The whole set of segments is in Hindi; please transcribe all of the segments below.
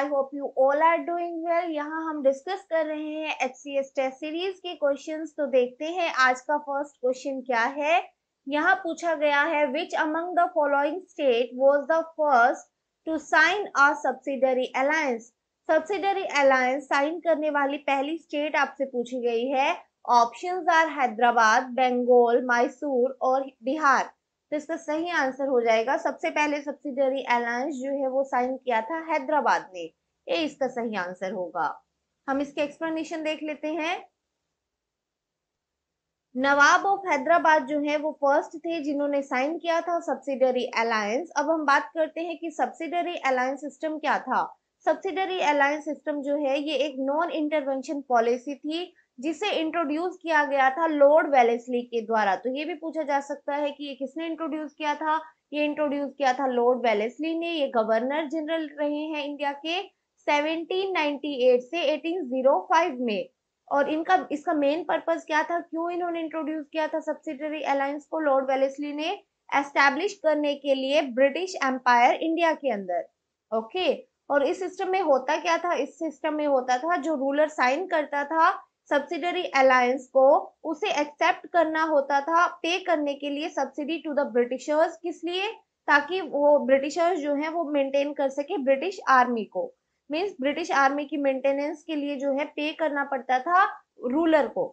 I hope you all are doing well यहाँ हम डिस्कस कर रहे हैं H C S test series के क्वेश्चन तो देखते हैं आज का फर्स्ट क्वेश्चन क्या है यहाँ पूछा गया है which among the following state was the first to sign a subsidiary alliance subsidiary alliance sign करने वाली पहली स्टेट आपसे पूछी गई है ऑप्शन आर हैदराबाद बेंगोल मैसूर और बिहार तो इसका सही आंसर हो जाएगा सबसे पहले सब्सिडरी अलायंस जो है वो साइन किया था हैदराबाद ने ये इसका सही आंसर होगा हम इसके एक्सप्लेनेशन देख लेते हैं नवाब ऑफ हैदराबाद जो है वो फर्स्ट थे जिन्होंने साइन किया था सब्सिडरी अलायंस अब हम बात करते हैं कि सब्सिडरी अलायंस सिस्टम क्या था सब्सिडरी अलायंस सिस्टम जो है ये एक नॉन इंटरवेंशन पॉलिसी थी जिसे इंट्रोड्यूस किया गया था लॉर्ड वेलेसली के द्वारा तो ये भी पूछा जा सकता है कि ये किसने इंट्रोड्यूस किया था ये इंट्रोड्यूस किया था लॉर्ड वेलेसली ने ये गवर्नर जनरल रहे हैं इंडिया के 1798 से 1805 में और इनका इसका मेन पर्पस क्या था क्यों इन्होंने इंट्रोड्यूस किया था सब्सिडरी अलायंस को लॉर्ड वेलेसली ने एस्टेब्लिश करने के लिए ब्रिटिश एम्पायर इंडिया के अंदर ओके okay. और इस सिस्टम में होता क्या था इस सिस्टम में होता था जो रूलर साइन करता था सब्सिडरी अलायंस को उसे एक्सेप्ट करना होता था पे करने के लिए सब्सिडी टू द ब्रिटिशर्स किस लिए ताकि वो ब्रिटिशर्स जो है वो मेंटेन कर सके ब्रिटिश आर्मी को मीन्स ब्रिटिश आर्मी की मेंटेनेंस के लिए जो है पे करना पड़ता था रूलर को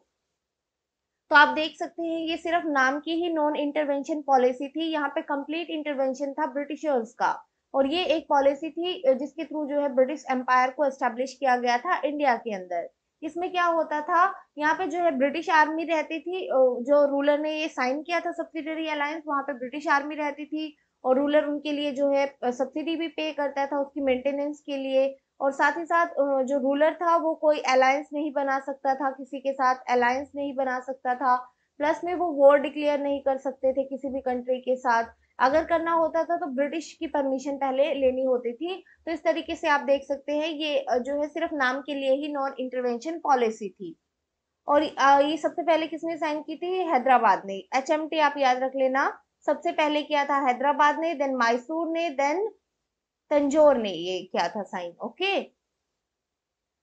तो आप देख सकते हैं ये सिर्फ नाम की ही नॉन इंटरवेंशन पॉलिसी थी यहाँ पे कंप्लीट इंटरवेंशन था ब्रिटिशर्स का और ये एक पॉलिसी थी जिसके थ्रू जो है ब्रिटिश एम्पायर को एस्टेब्लिश किया गया था इंडिया के अंदर इसमें क्या होता था यहाँ पे जो है ब्रिटिश आर्मी रहती थी जो रूलर ने ये साइन किया था सब्सिडरी अलायंस वहाँ पे ब्रिटिश आर्मी रहती थी और रूलर उनके लिए जो है सब्सिडी भी पे करता था उसकी मेंटेनेंस के लिए और साथ ही साथ जो रूलर था वो कोई अलायंस नहीं बना सकता था किसी के साथ अलायंस नहीं बना सकता था प्लस में वो वॉर डिक्लेयर नहीं कर सकते थे किसी भी कंट्री के साथ अगर करना होता था तो ब्रिटिश की परमिशन पहले लेनी होती थी तो इस तरीके से आप देख सकते हैं ये जो है सिर्फ नाम के लिए ही नॉन इंटरवेंशन पॉलिसी थी और ये सबसे पहले किसने साइन की थी हैदराबाद ने एच आप याद रख लेना सबसे पहले किया था हैदराबाद ने देन मैसूर ने देन तंजोर ने ये किया था साइन ओके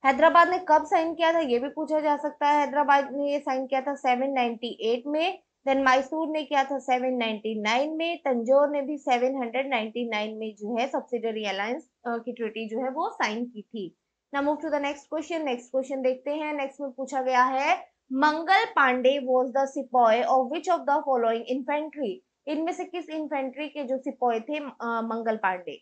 हैदराबाद ने कब साइन किया था ये भी पूछा जा सकता है हैदराबाद ने ये साइन किया था 798 में देन मैसूर ने किया था 799 में तंजोर ने भी 799 में जो है सब्सिडरी अलायंस की ट्रिटी जो है वो साइन की थी ना move to the next question next question देखते हैं नेक्स्ट में पूछा गया है Mangal Pandey was the sepoy of which of the following infantry इनमें से किस इन्फेंट्री के जो सिपॉय थे आ, मंगल पांडे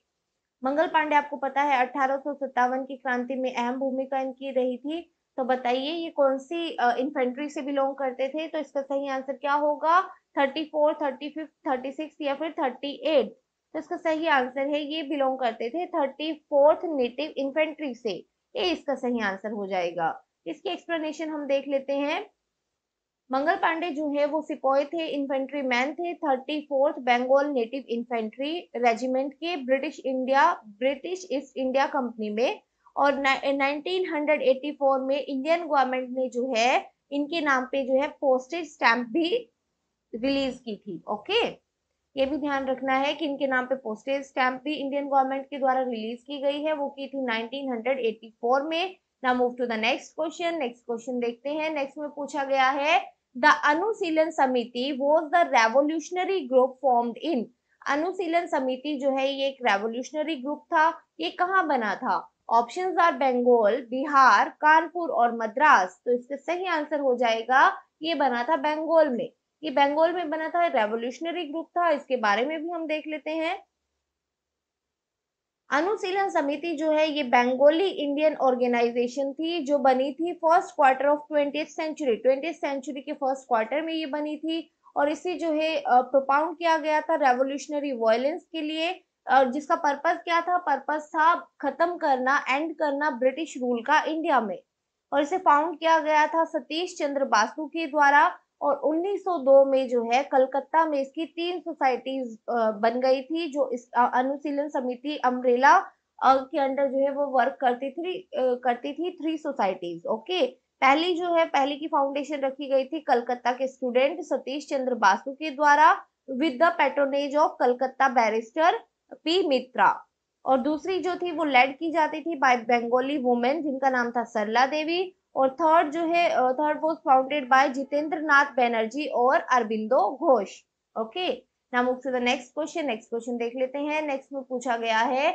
मंगल पांडे आपको पता है अठारह की क्रांति में अहम भूमिका इनकी रही थी तो बताइए ये कौन सी इन्फेंट्री से बिलोंग करते थे तो इसका सही आंसर क्या होगा thirty four thirty fifth thirty six या फिर थर्टी एट तो इसका सही आंसर है ये बिलोंग करते थे थर्टी फोर्थ नेटिव इन्फेंट्री से ये इसका सही आंसर हो जाएगा इसकी एक्सप्लेनेशन हम देख लेते हैं मंगल पांडे जो है वो सिपॉय थे इन्फेंट्री मैन थे thirty fourth Bengal native infantry regiment के British India British East India company में और 1984 eh, में इंडियन गवर्नमेंट ने जो है इनके नाम पे जो है पोस्टेज स्टैंप भी रिलीज की थी ओके ये भी ध्यान रखना है कि इनके नाम पे पोस्टेज स्टैंप भी इंडियन गवर्नमेंट के द्वारा रिलीज की गई है वो की थी 1984 में ना move to the next question next question देखते हैं नेक्स्ट में पूछा गया है the Anushilan Samiti was the revolutionary group form in Anushilan Samiti जो है ये एक रेवोल्यूशनरी ग्रुप था ये कहाँ बना था ऑप्शन आर बंगाल बिहार कानपुर और मद्रास तो इसका सही आंसर हो जाएगा ये बना था बंगाल में ये बंगाल में बना था रेवोल्यूशनरी ग्रुप था इसके बारे में भी हम देख लेते हैं अनुशीलन समिति जो है ये बंगाली इंडियन ऑर्गेनाइजेशन थी जो बनी थी first quarter of twenty century twenty century के फर्स्ट क्वार्टर में ये बनी थी और इसे जो है प्रोपाउंड किया गया था रेवोल्यूशनरी वायलेंस के लिए और जिसका पर्पस क्या था पर्पस था खत्म करना एंड करना ब्रिटिश रूल का इंडिया में और इसे फाउंड किया गया था सतीश चंद्र बासु के द्वारा और 1902 में जो है कलकत्ता में इसकी तीन सोसाइटीज बन गई थी जो इस अनुशीलन समिति अम्ब्रेला के अंडर जो है वो वर्क करती थी करती थी थ्री सोसाइटीज ओके पहली जो है पहली की फाउंडेशन रखी गई थी कलकत्ता के स्टूडेंट सतीश चंद्र बासु के द्वारा with the patronage of Calcutta barrister P Mitra और दूसरी जो थी वो लेड की जाती थी बाय बंगाली वुमेन जिनका नाम था सरला देवी और थर्ड जो है third was founded by Jitendra Nath Banerjee और Aurobindo Ghosh okay now move to the next question next question देख लेते हैं नेक्स्ट में पूछा गया है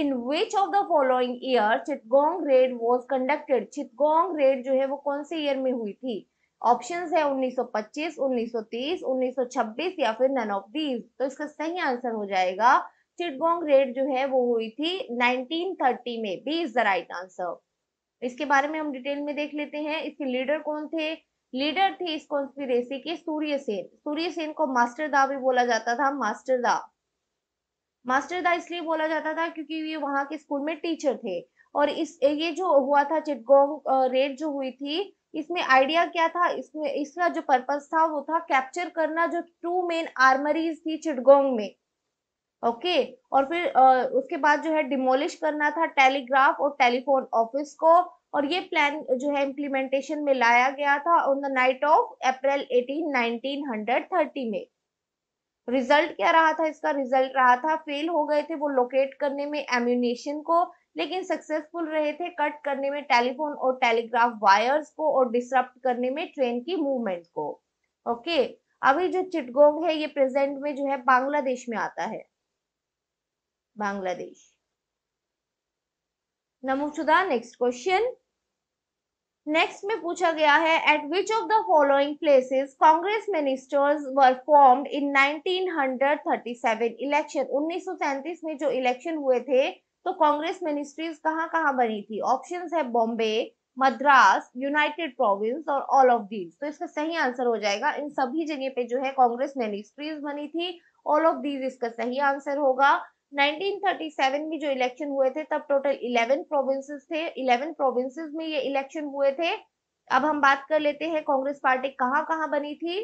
in which of the following year Chittagong raid was conducted Chittagong raid जो है वो कौन से ईयर में हुई थी ऑप्शन है 1925, 1930, 1926 या फिर नन ऑफ दीज तो इसका सही आंसर हो जाएगा चिटगोंग रेड जो है वो हुई थी 1930 में B is the right answer इसके बारे में हम डिटेल में देख लेते हैं इसके लीडर कौन थे लीडर थे इस कॉन्स्पिरेसी के सूर्य सेन को मास्टर दा भी बोला जाता था मास्टर दा मास्टर दा इसलिए बोला जाता था क्योंकि ये वहां के स्कूल में टीचर थे और इस ये जो हुआ था चिटगोंग रेड जो हुई थी इसमें आइडिया क्या था इसमें इसका जो पर्पस था वो था कैप्चर करना जो टू मेन आर्मरीज थी चिटगोंग में ओके और फिर उसके बाद जो है डिमोलिश करना था टेलीग्राफ और टेलीफोन ऑफिस को और ये प्लान जो है इम्प्लीमेंटेशन में लाया गया था on the night of April 18 1930 में रिजल्ट क्या रहा था इसका रिजल्ट रहा था फेल हो गए थे वो लोकेट करने में एम्यूनेशन को लेकिन सक्सेसफुल रहे थे कट करने में टेलीफोन और टेलीग्राफ वायर्स को और डिसरप्ट करने में ट्रेन की मूवमेंट को ओके अभी जो चिटगोंग है ये प्रेजेंट में जो है बांग्लादेश में आता है Bangladesh Now next question next में पूछा गया है at which of the following places Congress ministers were formed in 1937 election 1937 में जो इलेक्शन हुए थे तो कांग्रेस मिनिस्ट्रीज कहाँ कहाँ बनी थी ऑप्शन है बॉम्बे मद्रास यूनाइटेड प्रोविंस और ऑल ऑफ दीज तो इसका सही आंसर हो जाएगा इन सभी जगह पे जो है कांग्रेस मिनिस्ट्रीज बनी थी ऑल ऑफ दीज इसका सही आंसर होगा 1937 में जो इलेक्शन हुए थे तब टोटल 11 प्रोविंसेस थे 11 प्रोविंसेस में ये इलेक्शन हुए थे अब हम बात कर लेते हैं कांग्रेस पार्टी कहाँ कहाँ बनी थी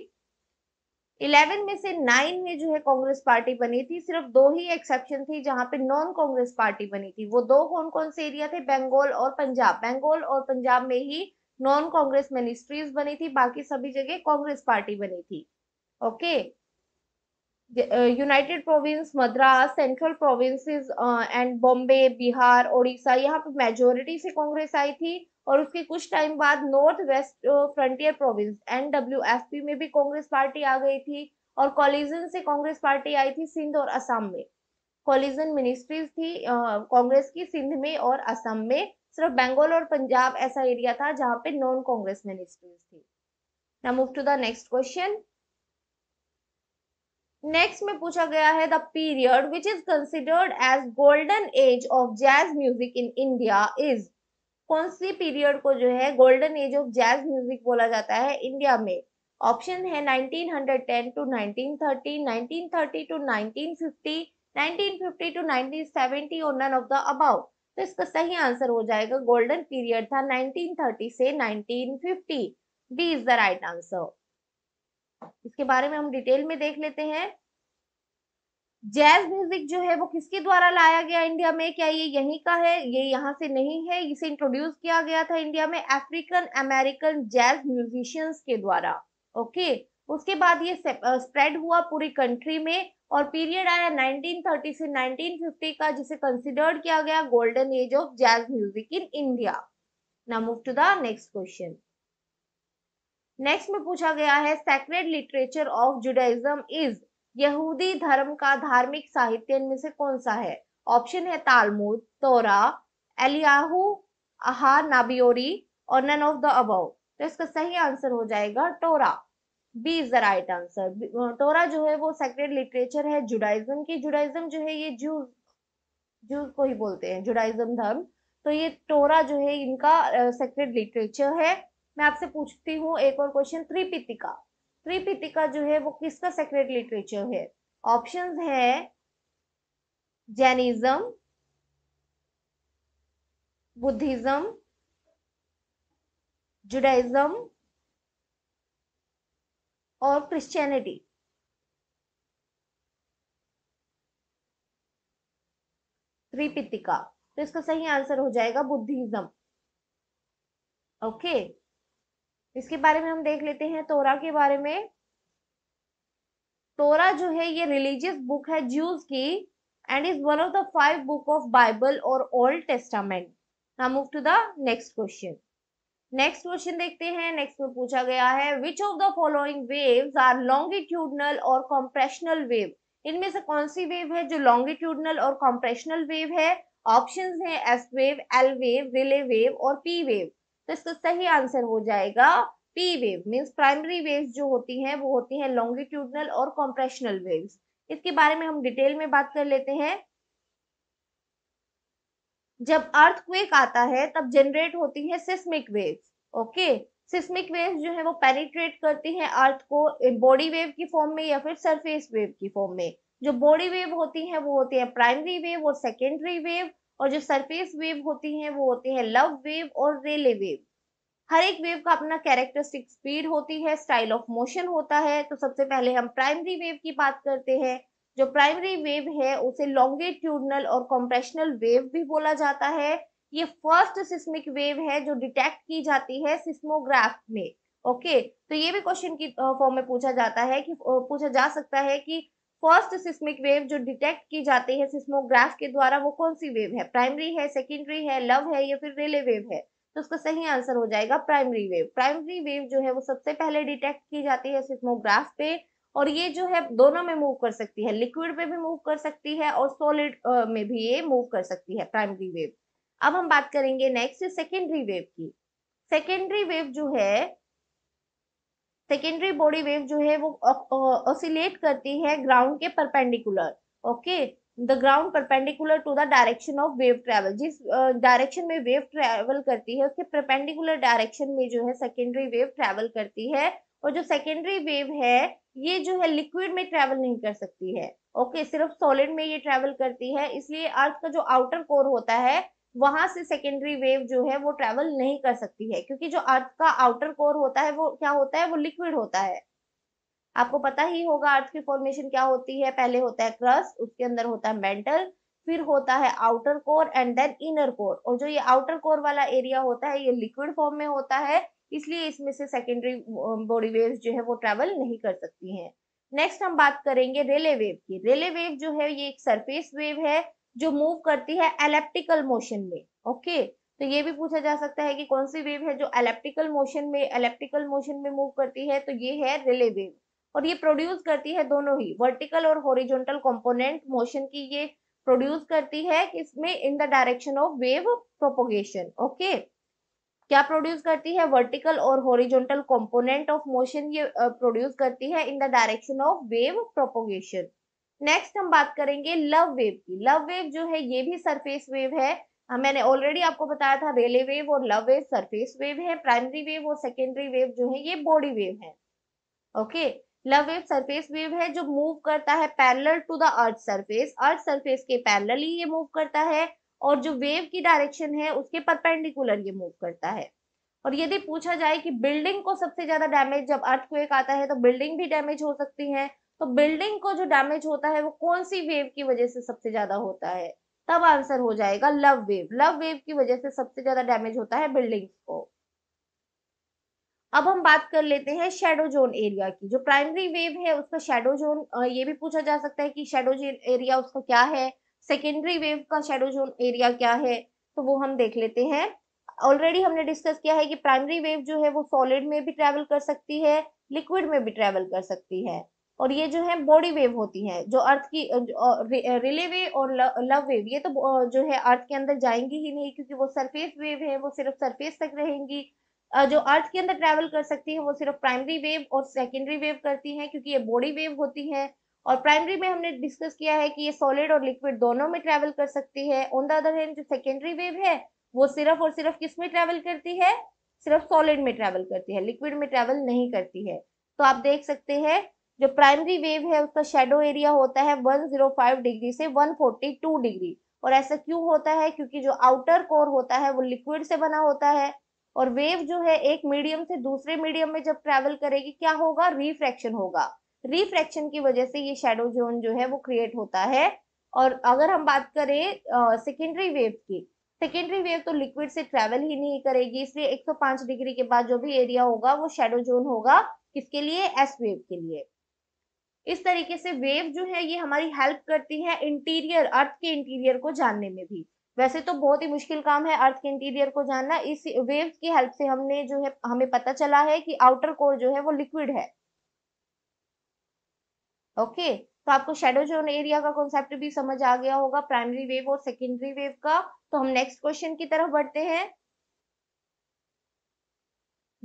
11 में से 9 में जो है कांग्रेस पार्टी बनी थी सिर्फ दो ही एक्सेप्शन थी जहां पे नॉन कांग्रेस पार्टी बनी थी वो दो कौन कौन से एरिया थे बंगाल और पंजाब बंगाल और पंजाब में ही नॉन कांग्रेस मिनिस्ट्रीज बनी थी बाकी सभी जगह कांग्रेस पार्टी बनी थी okay okay? United Province Madras Central Provinces and Bombay Bihar Odisha यहाँ पे मेजोरिटी से कांग्रेस आई थी और उसके कुछ टाइम बाद North West Frontier Province and W में भी कांग्रेस पार्टी आ गई थी और कॉलिजन से कांग्रेस पार्टी आई थी सिंध और असम में कॉलिजन मिनिस्ट्रीज थी uh, कांग्रेस की सिंध में और असम में सिर्फ बंगाल और पंजाब ऐसा एरिया था जहाँ पे नॉन कांग्रेस मिनिस्ट्रीज थी now move to the next question next में पूछा गया है the period which is considered as golden age of jazz music in India is कौन सी पीरियड को जो है golden age of jazz music बोला जाता है इंडिया में ऑप्शन है 1910 टू 1930, 1930 टू 1950, 1950 टू 1970 और नन ऑफ द अबाउ तो इसका सही आंसर हो जाएगा गोल्डन पीरियड था 1930 से 1950 B is the right answer इसके बारे में हम डिटेल में देख लेते हैं जैज म्यूजिक जो है वो किसके द्वारा लाया गया इंडिया में क्या ये यहीं का है ये यहाँ से नहीं है इसे इंट्रोड्यूस किया गया था इंडिया में अफ्रीकन अमेरिकन जैज म्यूजिशियंस के द्वारा ओके उसके बाद ये स्प्रेड हुआ पूरी कंट्री में और पीरियड आया 1930 से 1950 का जिसे कंसिडर्ड किया गया golden age of jazz music in India now move to the next question next में पूछा गया है sacred literature of Judaism is यहूदी धर्म का धार्मिक साहित्य इनमें से कौन सा है ऑप्शन है तालमुद तोरा एलियाहू अहा नाबियोरी और नन ऑफ द अबव तो इसका सही आंसर हो जाएगा Torah B is the right answer Torah जो है वो सेक्रेड लिटरेचर है जुडाइज्म की जुडाइज्म जो है ये जूस जूस को ही बोलते हैं जुडाइज्म धर्म तो ये टोरा जो है इनका सेक्रेड लिटरेचर है मैं आपसे पूछती हूँ एक और क्वेश्चन त्रिपितिका त्रिपितिका जो है वो किसका सेक्रेट लिटरेचर है ऑप्शन है जैनिज्म बुद्धिज्म जुडाइज्म और क्रिश्चियनिटी त्रिपितिका तो इसका सही आंसर हो जाएगा बुद्धिज्म ओके okay. इसके बारे में हम देख लेते हैं तोरा के बारे में तोरा जो है ये रिलीजियस बुक है ज्यूज की and is one of the five book of Bible और ओल्ड टेस्टामेंट ना move to the next question next question देखते हैं नेक्स्ट में पूछा गया है which of the following waves are longitudinal और कॉम्प्रेशनल वेव इनमें से कौन सी वेव है जो लॉन्गिट्यूडनल और कॉम्प्रेशनल वेव है ऑप्शन है S wave L wave Rayleigh wave और पी वेव तो इसका सही आंसर हो जाएगा P wave means primary waves जो होती हैं वो होती हैं लॉन्गिट्यूडनल और कॉम्प्रेशनल वेव्स इसके बारे में हम डिटेल में बात कर लेते हैं जब अर्थक्वेक आता है तब जनरेट होती है seismic waves okay seismic waves जो है वो पेनिट्रेट करती हैं अर्थ को बॉडी वेव की फॉर्म में या फिर सरफेस वेव की फॉर्म में जो बॉडी वेव होती है वो होती है प्राइमरी वेव और सेकेंडरी वेव और जो सरफेस वेव होती हैं वो होती हैं लव वेव और रेले वेव हर एक वेव का अपना कैरेक्टरिस्टिक स्पीड होती है स्टाइल ऑफ मोशन होता है तो सबसे पहले हम प्राइमरी वेव की बात करते हैं जो प्राइमरी वेव है उसे लॉन्गिट्यूडनल और कॉम्प्रेशनल वेव भी बोला जाता है ये फर्स्ट सिस्मिक वेव है जो डिटेक्ट की जाती है सिस्मोग्राफ में ओके तो ये भी क्वेश्चन की फॉर्म में पूछा जाता है कि पूछा जा सकता है कि फर्स्ट सिस्मिक वेव जो डिटेक्ट की जाती है सिस्मोग्राफ के द्वारा वो कौन सी वेव है प्राइमरी है सेकेंडरी है लव है या फिर रेले वेव है तो उसका सही आंसर हो जाएगा प्राइमरी वेव प्राइमरी वेव जो है वो सबसे पहले डिटेक्ट की जाती है सिस्मोग्राफ पे और ये जो है दोनों में मूव कर सकती है लिक्विड पे भी मूव कर सकती है और सॉलिड में भी ये मूव कर सकती है प्राइमरी वेव अब हम बात करेंगे नेक्स्ट सेकेंडरी वेव की सेकेंडरी वेव जो है सेकेंडरी बॉडी वेव जो है वो ऑसिलेट करती है ग्राउंड के perpendicular okay the ground perpendicular to the direction of wave travel जिस डायरेक्शन uh, में वेव ट्रेवल करती है उसके परपेंडिकुलर डायरेक्शन में जो है सेकेंडरी वेव ट्रेवल करती है और जो सेकेंडरी वेव है ये जो है लिक्विड में ट्रेवल नहीं कर सकती है ओके okay, सिर्फ सॉलिड में ये ट्रैवल करती है इसलिए अर्थ का जो आउटर कोर होता है वहां से सेकेंडरी वेव जो है वो ट्रेवल नहीं कर सकती है क्योंकि जो अर्थ का आउटर कोर होता है वो क्या होता है वो लिक्विड होता है आपको पता ही होगा अर्थ की फॉर्मेशन क्या होती है पहले होता है क्रस उसके अंदर होता है मेंटल फिर होता है outer core and then inner core और जो ये आउटर कोर वाला एरिया होता है ये लिक्विड फॉर्म में होता है इसलिए इसमें से सेकेंडरी बॉडी वेव्स जो है वो ट्रेवल नहीं कर सकती हैं नेक्स्ट हम बात करेंगे रेले वेव की रेले वेव जो है ये एक सरफेस वेव है जो मूव करती है एलेप्टिकल मोशन में ओके तो ये भी पूछा जा सकता है कि कौन सी वेव है जो एलेप्टिकल मोशन में एलेप्टिकल मोशन में मूव करती है तो ये है रिले वेव और ये प्रोड्यूस करती है दोनों ही वर्टिकल और हॉरिजॉन्टल कंपोनेंट मोशन की ये प्रोड्यूस करती है इसमें in the direction of wave propagation okay क्या प्रोड्यूस करती है वर्टिकल और हॉरिजॉन्टल कंपोनेंट ऑफ मोशन ये प्रोड्यूस करती है in the direction of wave propagation next हम बात करेंगे लव वेव की लव वेव जो है ये भी सरफेस वेव है हाँ, मैंने ऑलरेडी आपको बताया था रेले वेव और लव वेव सरफेस वेव है प्राइमरी वेव और सेकेंडरी वेव जो है ये बॉडी वेव है okay love wave surface wave है जो मूव करता है parallel to the earth surface earth surface के पैरल ही ये मूव करता है और जो वेव की डायरेक्शन है उसके परपेंडिकुलर ये मूव करता है और यदि पूछा जाए कि बिल्डिंग को सबसे ज्यादा डैमेज जब अर्थ आता है तो बिल्डिंग भी डैमेज हो सकती है तो बिल्डिंग को जो डैमेज होता है वो कौन सी वेव की वजह से सबसे ज्यादा होता है तब आंसर हो जाएगा लव वेव लव वेव की वजह से सबसे ज्यादा डैमेज होता है बिल्डिंग को अब हम बात कर लेते हैं शेडो जोन एरिया की जो प्राइमरी वेव है उसका शेडो जोन ये भी पूछा जा सकता है कि शेडो जोन एरिया उसका क्या है सेकेंडरी वेव का शेडो जोन एरिया क्या है तो वो हम देख लेते हैं ऑलरेडी हमने डिस्कस किया है कि प्राइमरी वेव जो है वो सॉलिड में भी ट्रेवल कर सकती है लिक्विड में भी ट्रेवल कर सकती है और ये जो है बॉडी वेव होती है जो अर्थ की रिले वेव और लव वेव ये तो जो है अर्थ के अंदर जाएंगी ही नहीं क्योंकि वो सरफेस वेव है वो सिर्फ सरफेस तक रहेंगी जो अर्थ के अंदर ट्रैवल कर सकती है वो सिर्फ प्राइमरी वेव और सेकेंडरी वेव करती है क्योंकि ये बॉडी वेव होती है और प्राइमरी में हमने डिस्कस किया है कि ये सॉलिड और लिक्विड दोनों में ट्रैवल कर सकती है ऑन द अदर हैंड जो सेकेंडरी वेव है वो सिर्फ और सिर्फ किस में ट्रैवल करती है सिर्फ सॉलिड में ट्रेवल करती है लिक्विड में ट्रैवल नहीं करती है तो आप देख सकते हैं जो प्राइमरी वेव है उसका शेडो एरिया होता है 105 डिग्री से 142 डिग्री और ऐसा क्यों होता है क्योंकि जो आउटर कोर होता है वो लिक्विड से बना होता है और वेव जो है एक मीडियम से दूसरे मीडियम में जब ट्रेवल करेगी क्या होगा रिफ्रैक्शन होगा रिफ्रैक्शन की वजह से ये शेडो जोन जो है वो क्रिएट होता है और अगर हम बात करें सेकेंडरी वेव की सेकेंडरी वेव तो लिक्विड से ट्रेवल ही नहीं करेगी इसलिए 105 डिग्री के बाद जो भी एरिया होगा वो शेडो जोन होगा किसके लिए एस वेव के लिए इस तरीके से वेव जो है ये हमारी हेल्प करती है इंटीरियर अर्थ के इंटीरियर को जानने में भी वैसे तो बहुत ही मुश्किल काम है अर्थ के इंटीरियर को जानना इस वेव की हेल्प से हमने जो है हमें पता चला है कि आउटर कोर जो है वो लिक्विड है ओके okay, तो आपको शेडो जोन एरिया का कॉन्सेप्ट भी समझ आ गया होगा प्राइमरी वेव और सेकेंडरी वेव का तो हम नेक्स्ट क्वेश्चन की तरफ बढ़ते हैं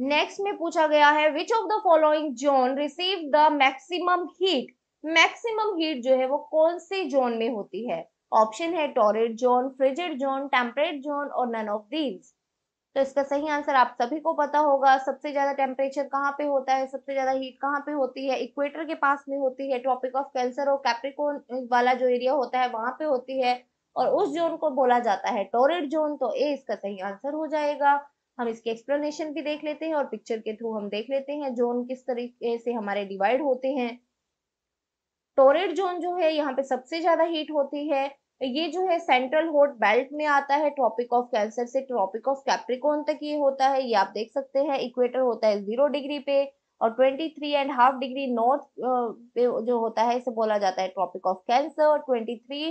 नेक्स्ट में पूछा गया है which of the following zone receive the maximum heat maximum heat जो है वो कौन से जोन में होती है ऑप्शन है torrid zone frigid zone temperate zone और नन ऑफ दीज तो इसका सही आंसर आप सभी को पता होगा सबसे ज्यादा टेम्परेचर कहाँ पे होता है सबसे ज्यादा हीट कहाँ पे होती है इक्वेटर के पास में होती है ट्रॉपिक ऑफ कैंसर और कैप्रिकोन वाला जो एरिया होता है वहां पे होती है और उस जोन को बोला जाता है टोरेड जोन तो ए इसका सही आंसर हो जाएगा हम इसके एक्सप्लेनेशन भी देख लेते हैं और पिक्चर के थ्रू हम देख लेते हैं जोन किस तरीके से हमारे डिवाइड होते हैं टोरेड जोन जो है यहाँ पे सबसे ज्यादा हीट होती है ये जो है सेंट्रल हॉट बेल्ट में आता है ट्रॉपिक ऑफ कैंसर से ट्रॉपिक ऑफ कैप्रिकोन तक ये होता है ये आप देख सकते हैं इक्वेटर होता है जीरो डिग्री पे और twenty three and half degree north पे जो होता है इसे बोला जाता है ट्रॉपिक ऑफ कैंसर और twenty three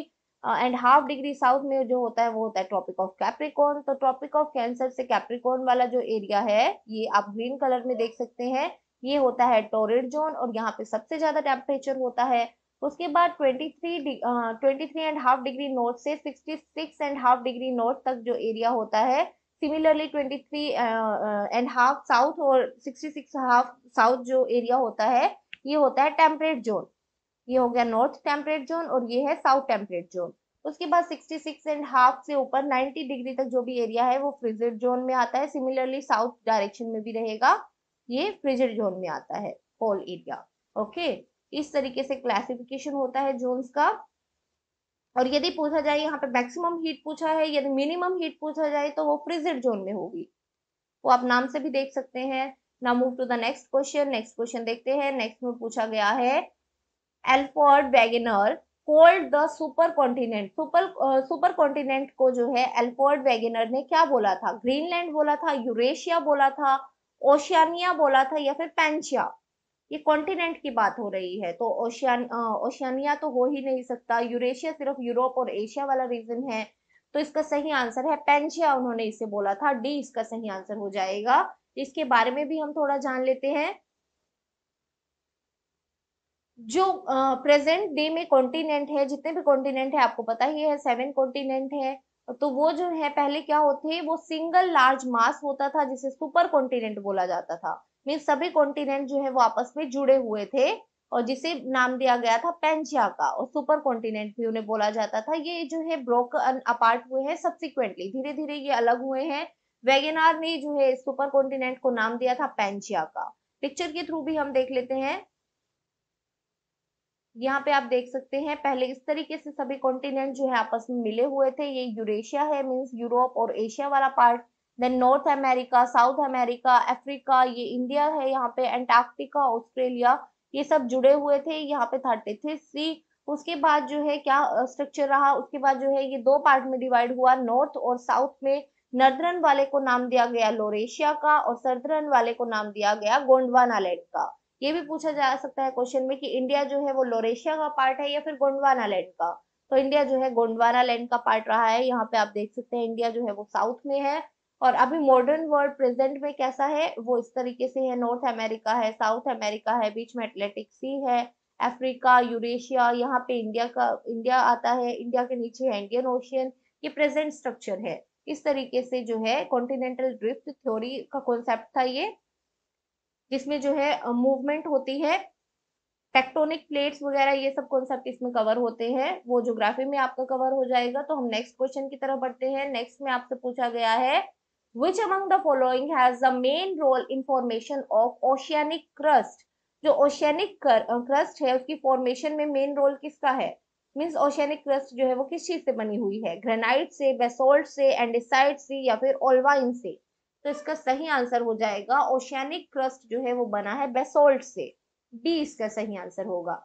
and half degree south में जो होता है वो होता है ट्रॉपिक ऑफ कैप्रिकॉन तो ट्रॉपिक ऑफ कैंसर से कैप्रिकॉन वाला जो एरिया है ये आप ग्रीन कलर में देख सकते हैं ये होता है टोरेड जोन और यहाँ पे सबसे ज्यादा टेम्परेचर होता है उसके बाद 23 three and half degree north से 66 एंड हाफ डिग्री नॉर्थ तक जो एरिया होता है सिमिलरली 23 एंड हाफ साउथ और 66 हाफ साउथ जो एरिया होता है ये होता है टेम्परेट जोन ये हो गया नॉर्थ टेम्परेट जोन और ये है साउथ टेम्परेट जोन उसके बाद 66 एंड हाफ से ऊपर 90 डिग्री तक जो भी एरिया है वो फ्रिजिड जोन में आता है सिमिलरली साउथ डायरेक्शन में भी रहेगा ये फ्रिजिड जोन में आता है होल एरिया ओके इस तरीके से क्लासिफिकेशन होता है जोन्स का और यदि पूछा जाए यहाँ पे मैक्सिमम हीट पूछा है यदि मिनिमम हीट पूछा जाए तो वो फ्रिजिड जोन में होगी वो आप नाम से भी देख सकते हैं ना move to the next question next question देखते हैं नेक्स्ट में पूछा गया है Alfred Wegener called the super continent super super continent को जो है एल्फोर्ड वैगनर ने क्या बोला था ग्रीनलैंड बोला था यूरेशिया बोला था ओशियानिया बोला था या फिर पेंशिया ये कॉन्टिनेंट की बात हो रही है तो ओशियान ओशियानिया uh, तो हो ही नहीं सकता यूरेशिया सिर्फ यूरोप और एशिया वाला रीजन है तो इसका सही आंसर है पेंशिया उन्होंने इसे बोला था डी इसका सही आंसर हो जाएगा इसके बारे में भी हम थोड़ा जान लेते हैं जो प्रेजेंट डे में कॉन्टिनेंट है जितने भी कॉन्टिनेंट है आपको पता ही है सेवन कॉन्टिनेंट है तो वो जो है पहले क्या होते वो सिंगल लार्ज मास होता था जिसे सुपर कॉन्टिनेंट बोला जाता था मीन सभी कॉन्टिनेंट जो है वो आपस में जुड़े हुए थे और जिसे नाम दिया गया था पेंजिया का और सुपर कॉन्टिनेंट भी उन्हें बोला जाता था ये जो है ब्रोक अपार्ट हुए हैं सब्सिक्वेंटली धीरे धीरे ये अलग हुए हैं वेगेनार ने जो है सुपर कॉन्टिनेंट को नाम दिया था पेंजिया का पिक्चर के थ्रू भी हम देख लेते हैं यहाँ पे आप देख सकते हैं पहले इस तरीके से सभी कॉन्टिनेंट जो है आपस में मिले हुए थे ये यूरेशिया है मीन्स यूरोप और एशिया वाला part then North America South America Africa ये इंडिया है यहाँ पे एंटार्क्टिका ऑस्ट्रेलिया ये सब जुड़े हुए थे यहाँ पे थर्टी थ्री सी उसके बाद जो है क्या स्ट्रक्चर रहा उसके बाद जो है ये दो पार्ट में डिवाइड हुआ नॉर्थ और साउथ में नर्दर्न वाले को नाम दिया गया लोरेशिया का और सर्दर्न वाले को नाम दिया गया गोंडवानालैंड का ये भी पूछा जा सकता है क्वेश्चन में कि इंडिया जो है वो लोरेशिया का पार्ट है या फिर गोंडवाना लैंड का तो इंडिया जो है गोंडवाना लैंड का पार्ट रहा है यहाँ पे आप देख सकते हैं इंडिया जो है वो साउथ में है और अभी मॉडर्न वर्ल्ड प्रेजेंट में कैसा है वो इस तरीके से है नॉर्थ अमेरिका है साउथ अमेरिका है बीच में एटलेटिक सी है अफ्रीका यूरेशिया यहाँ पे इंडिया का इंडिया आता है इंडिया के नीचे है इंडियन ओशियन ये प्रेजेंट स्ट्रक्चर है इस तरीके से जो है कॉन्टिनेंटल ड्रिफ्ट थ्योरी का कॉन्सेप्ट था ये जिसमें जो है मूवमेंट होती है टेक्टोनिक प्लेट्स वगैरह ये सब कॉन्सेप्ट इसमें कवर होते हैं वो ज्योग्राफी में आपका कवर हो जाएगा तो हम नेक्स्ट क्वेश्चन की तरफ बढ़ते हैं नेक्स्ट में आपसे पूछा गया है which among the following has the main role in formation of oceanic crust जो ओशियनिक क्रस्ट है उसकी फॉर्मेशन में मेन रोल किसका है मीन्स ओशियनिक क्रस्ट जो है वो किस चीज से बनी हुई है ग्रेनाइट से बेसोल्ट से एंडिसाइड से या फिर ओलवाइन से तो इसका सही आंसर हो जाएगा ओशियनिक क्रस्ट जो है वो बना है बेसोल्ट से डी इसका सही आंसर होगा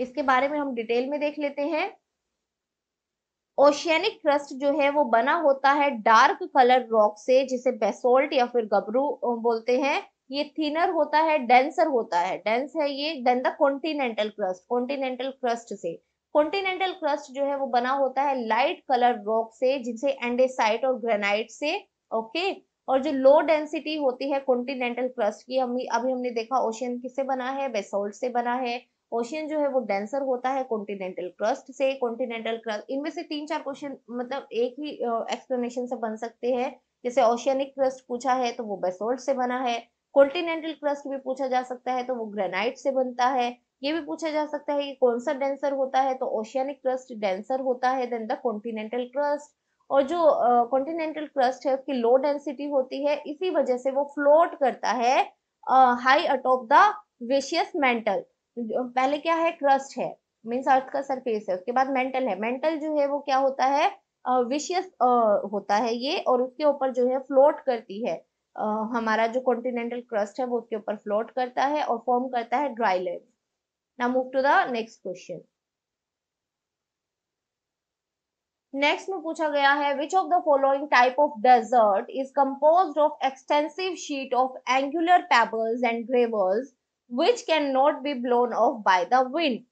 इसके बारे में हम डिटेल में देख लेते हैं ओशियनिक क्रस्ट जो है वो बना होता है डार्क कलर रॉक से जिसे बेसोल्ट या फिर गबरू बोलते हैं ये थिनर होता है डेंसर होता है डेंस है ये then the continental crust continental crust से कॉन्टिनेंटल क्रस्ट जो है वो बना होता है लाइट कलर रॉक से जिनसे एंडेसाइट और ग्रेनाइट से ओके okay? और जो लो डेंसिटी होती है कॉन्टिनेंटल क्रस्ट की हम अभी हमने देखा ओशियन किससे बना है बेसोल्ट से बना है ओशियन जो है वो डेंसर होता है कॉन्टिनेंटल क्रस्ट से कॉन्टिनेंटल क्रस्ट इनमें से तीन चार क्वेश्चन मतलब एक ही एक्सप्लेनेशन से बन सकते हैं जैसे ओशियनिक क्रस्ट पूछा है तो वो बेसोल्ट से बना है कॉन्टिनेंटल क्रस्ट भी पूछा जा सकता है तो वो ग्रेनाइट से बनता है ये भी पूछा जा सकता है कि कौन सा डेंसर होता है तो ओशियानिक क्रस्ट डेंसर होता है देन द कॉन्टिनेंटल क्रस्ट और जो कॉन्टिनेंटल uh, क्रस्ट है उसकी लो डेंसिटी होती है इसी वजह से वो फ्लोट करता है हाई अटॉप द वेशियस मेंटल पहले क्या है क्रस्ट है मीन्स अर्थ का सरफेस है उसके बाद मेंटल है मेंटल जो है वो क्या होता है विशियस uh, uh, होता है ये और उसके ऊपर जो है फ्लोट करती है uh, हमारा जो कॉन्टिनेंटल क्रस्ट है वो उसके ऊपर फ्लोट करता है और फॉर्म करता है dry land Now move to the next question. Next में पूछा गया है which of the following type of desert is compose of extensive sheet of angular pebbles and gravels which can not be blown off by the wind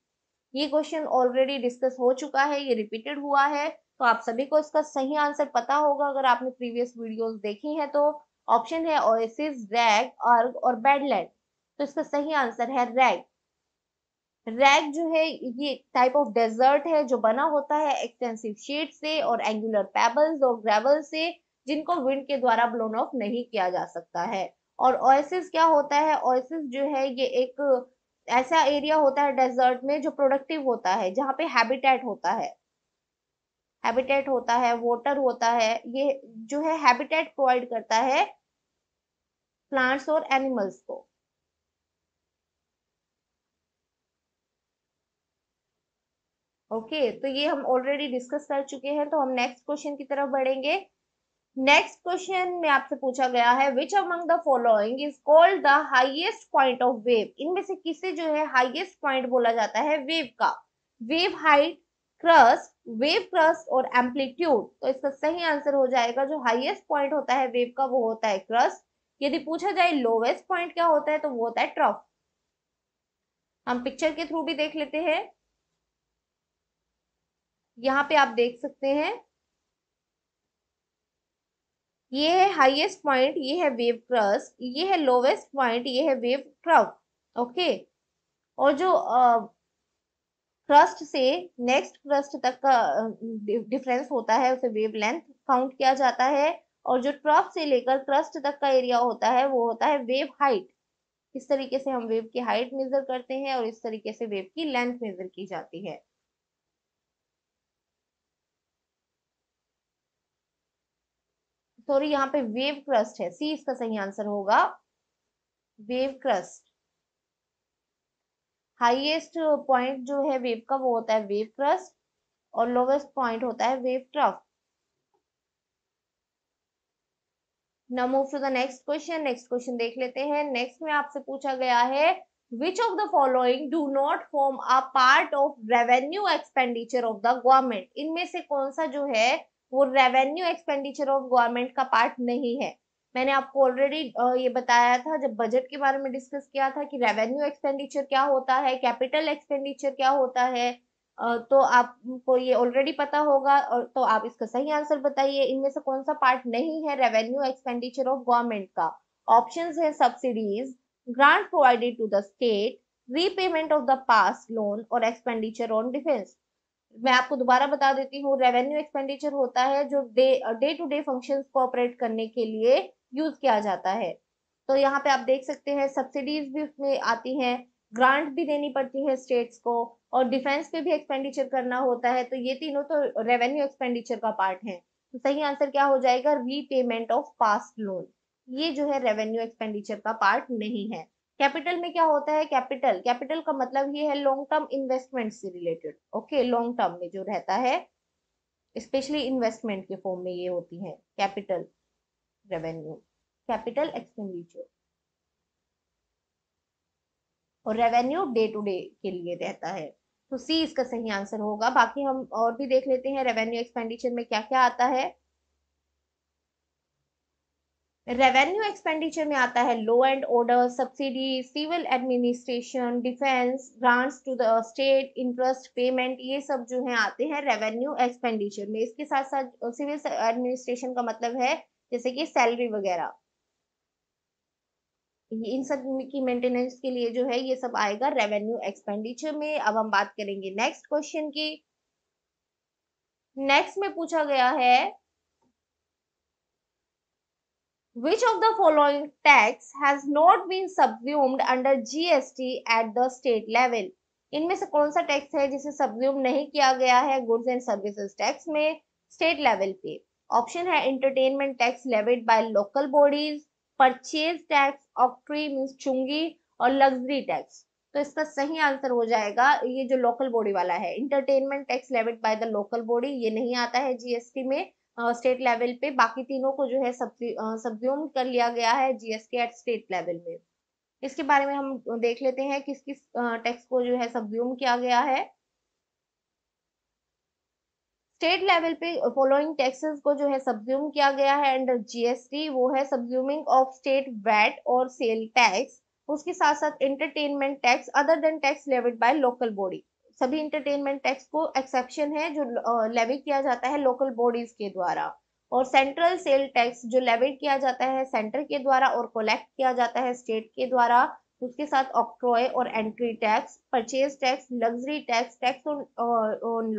ये क्वेश्चन ऑलरेडी डिस्कस हो चुका है ये रिपीटेड हुआ है तो आप सभी को इसका सही आंसर पता होगा अगर आपने प्रीवियस वीडियोस देखी हैं तो ऑप्शन है ओएसिस रैग अर्ग और बेडलैंड तो इसका सही आंसर है रैग रैग जो है ये टाइप ऑफ डेजर्ट है जो बना होता है एक्सटेंसिव शीट से और एंगुलर पेबल्स और ग्रेवल से जिनको विंड के द्वारा ब्लोन ऑफ नहीं किया जा सकता है और ऑयसिस क्या होता है ऑयसिस जो है ये एक ऐसा एरिया होता है डेजर्ट में जो प्रोडक्टिव होता है जहाँ पे हैबिटेट होता है हैबिटेट होता है वाटर होता है ये जो है हैबिटेट प्रोवाइड करता है प्लांट्स और एनिमल्स को ओके okay, तो ये हम ऑलरेडी डिस्कस कर चुके हैं तो हम नेक्स्ट क्वेश्चन की तरफ बढ़ेंगे नेक्स्ट क्वेश्चन में आपसे पूछा गया है which among the following is called the highest point of wave इनमें से किसे जो है हाईएस्ट पॉइंट बोला जाता है वेव का wave height crest wave crest और एम्पलीट्यूड तो इसका सही आंसर हो जाएगा जो हाइएस्ट पॉइंट होता है वेव का वो होता है क्रस्ट यदि पूछा जाए लोवेस्ट पॉइंट क्या होता है तो वो होता है ट्रफ हम पिक्चर के थ्रू भी देख लेते हैं यहाँ पे आप देख सकते हैं ये है हाईएस्ट पॉइंट ये है वेव क्रस्ट ये है लोवेस्ट पॉइंट ये है वेव क्रव ओके और जो क्रस्ट से नेक्स्ट क्रस्ट तक का डिफरेंस होता है उसे वेव लेंथ काउंट किया जाता है और जो ट्रफ से लेकर क्रस्ट तक का एरिया होता है वो होता है वेव हाइट इस तरीके से हम वेव की हाइट मेजर करते हैं और इस तरीके से वेव की लेंथ मेजर की जाती है सॉरी यहाँ पे वेव क्रस्ट है सी इसका सही आंसर होगा वेव क्रस्ट हाईएस्ट पॉइंट जो है वेव का वो होता है वेव क्रस्ट और लोवेस्ट पॉइंट होता है wave trough now move to the next question next question देख लेते हैं नेक्स्ट में आपसे पूछा गया है which of the following do not form a part of revenue expenditure of the government इनमें से कौन सा जो है वो रेवेन्यू एक्सपेंडिचर ऑफ गवर्नमेंट का पार्ट नहीं है मैंने आपको ऑलरेडी ये बताया था जब बजट के बारे में डिस्कस किया था कि रेवेन्यू एक्सपेंडिचर क्या होता है कैपिटल एक्सपेंडिचर क्या होता है तो आपको ये ऑलरेडी पता होगा और तो आप इसका सही आंसर बताइए इनमें से कौन सा पार्ट नहीं है रेवेन्यू एक्सपेंडिचर ऑफ गवर्नमेंट का ऑप्शन है subsidies grant provided to the state repayment of the past loan और एक्सपेंडिचर ऑन डिफेंस मैं आपको दोबारा बता देती हूँ रेवेन्यू एक्सपेंडिचर होता है जो day day to day function को ऑपरेट करने के लिए यूज किया जाता है तो यहाँ पे आप देख सकते हैं सब्सिडीज भी उसमें आती हैं ग्रांट भी देनी पड़ती है स्टेट्स को और डिफेंस पे भी एक्सपेंडिचर करना होता है तो ये तीनों तो रेवेन्यू एक्सपेंडिचर का पार्ट है तो सही आंसर क्या हो जाएगा रीपेमेंट ऑफ पास्ट लोन ये जो है रेवेन्यू एक्सपेंडिचर का पार्ट नहीं है कैपिटल में क्या होता है कैपिटल कैपिटल का मतलब ये है लॉन्ग टर्म इन्वेस्टमेंट से रिलेटेड ओके लॉन्ग टर्म में जो रहता है स्पेशली इन्वेस्टमेंट के फॉर्म में ये होती है कैपिटल रेवेन्यू कैपिटल एक्सपेंडिचर और रेवेन्यू डे टू डे के लिए रहता है तो सी इसका सही आंसर होगा बाकी हम और भी देख लेते हैं रेवेन्यू एक्सपेंडिचर में क्या क्या आता है रेवेन्यू एक्सपेंडिचर में आता है law and order subsidy civil administration defence grants to the state interest payment ये सब जो है आते हैं रेवेन्यू एक्सपेंडिचर में इसके साथ साथ सिविल एडमिनिस्ट्रेशन का मतलब है जैसे कि सैलरी वगैरह इन सब की मेंटेनेंस के लिए जो है ये सब आएगा रेवेन्यू एक्सपेंडिचर में अब हम बात करेंगे नेक्स्ट क्वेश्चन की नेक्स्ट में पूछा गया है Which of the following tax has not been subsumed under GST at the state level? इनमें से कौन सा टैक्स है जिसे सब्ज्यूम नहीं किया गया है गुड्स एंड सर्विसेज टैक्स में स्टेट लेवल पे ऑप्शन है entertainment tax levied by local bodies purchase tax octroi mean चुंगी और लग्जरी टैक्स तो इसका सही आंसर हो जाएगा ये जो लोकल बॉडी वाला है entertainment tax levied by the local body ये नहीं आता है जीएसटी में स्टेट लेवल पे बाकी तीनों को जो है सब्ज्यूम कर लिया गया है जीएसटी एट स्टेट लेवल में इसके बारे में हम देख लेते हैं किस किस टैक्स को जो है सब्ज्यूम किया गया है स्टेट लेवल पे फॉलोइंग टैक्सेस को जो है सब्ज्यूम किया गया है अंडर जीएसटी वो है सब्ज्यूमिंग ऑफ स्टेट वैट और सेल टैक्स उसके साथ साथ entertainment tax other than tax level by local body सभी इंटरटेनमेंट टैक्स को एक्सेप्शन है जो लेवी किया जाता है लोकल बॉडीज के द्वारा और सेंट्रल सेल टैक्स जो लेवी किया जाता है सेंटर के द्वारा और कलेक्ट किया जाता है स्टेट के द्वारा उसके साथ ऑक्ट्रॉय और entry tax purchase tax luxury tax tax on